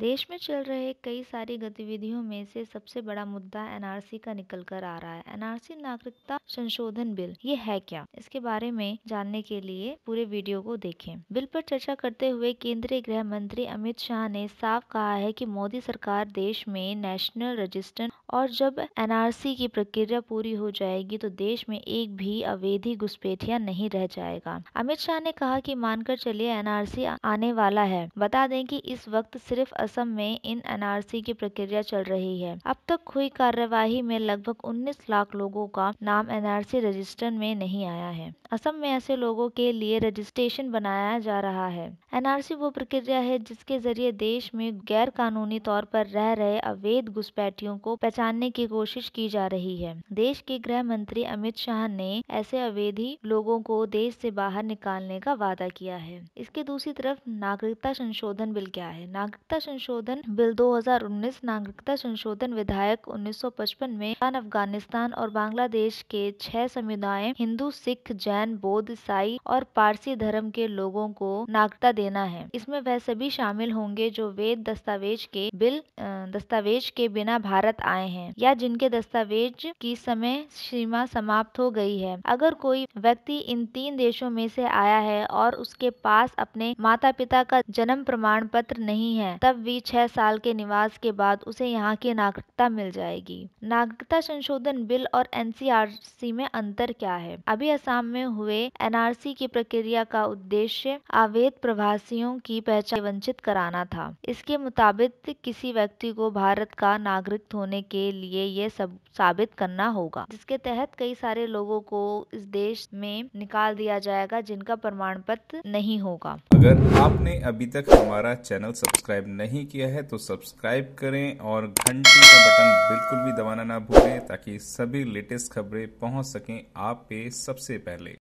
देश में चल रहे कई सारी गतिविधियों में से सबसे बड़ा मुद्दा एनआरसी का निकल कर आ रहा है एनआरसी नागरिकता संशोधन बिल ये है क्या इसके बारे में जानने के लिए पूरे वीडियो को देखें बिल पर चर्चा करते हुए केंद्रीय गृह मंत्री अमित शाह ने साफ कहा है कि मोदी सरकार देश में नेशनल रजिस्टर और जब एनआरसी की प्रक्रिया पूरी हो जाएगी तो देश में एक भी अवैधी घुसपैठिया नहीं रह जाएगा अमित शाह ने कहा की मानकर चलिए एन आने वाला है बता दें की इस वक्त सिर्फ असम में इन एनआरसी की प्रक्रिया चल रही है अब तक हुई कार्यवाही में लगभग 19 लाख लोगों का नाम एनआरसी रजिस्टर में नहीं आया है असम में ऐसे लोगों के लिए रजिस्ट्रेशन बनाया जा रहा है एनआरसी वो प्रक्रिया है जिसके जरिए देश में गैर कानूनी तौर पर रह रहे अवैध घुसपैठियों को पहचानने की कोशिश की जा रही है देश के गृह मंत्री अमित शाह ने ऐसे अवैधी लोगों को देश से बाहर निकालने का वादा किया है इसके दूसरी तरफ नागरिकता संशोधन बिल क्या है नागरिकता संशोधन बिल 2019 नागरिकता संशोधन विधायक 1955 में अफगानिस्तान और बांग्लादेश के छह समुदाय हिंदू सिख जैन बौद्ध ईसाई और पारसी धर्म के लोगों को नागरिकता देना है इसमें वह सभी शामिल होंगे जो वेद दस्तावेज के बिल दस्तावेज के बिना भारत आए हैं या जिनके दस्तावेज की समय सीमा समाप्त हो गई है अगर कोई व्यक्ति इन तीन देशों में से आया है और उसके पास अपने माता पिता का जन्म प्रमाण पत्र नहीं है तब भी छह साल के निवास के बाद उसे यहाँ की नागरिकता मिल जाएगी नागरिकता संशोधन बिल और एनसीआरसी में अंतर क्या है अभी असम में हुए एनआरसी की प्रक्रिया का उद्देश्य अवैध प्रवासियों की पहचान वंचित कराना था इसके मुताबिक किसी व्यक्ति को भारत का नागरिक होने के लिए ये सब साबित करना होगा जिसके तहत कई सारे लोगों को इस देश में निकाल दिया जाएगा जिनका प्रमाण पत्र नहीं होगा अगर आपने अभी तक हमारा चैनल सब्सक्राइब नहीं नहीं किया है तो सब्सक्राइब करें और घंटी का बटन बिल्कुल भी दबाना ना भूलें ताकि सभी लेटेस्ट खबरें पहुंच सकें आप पे सबसे पहले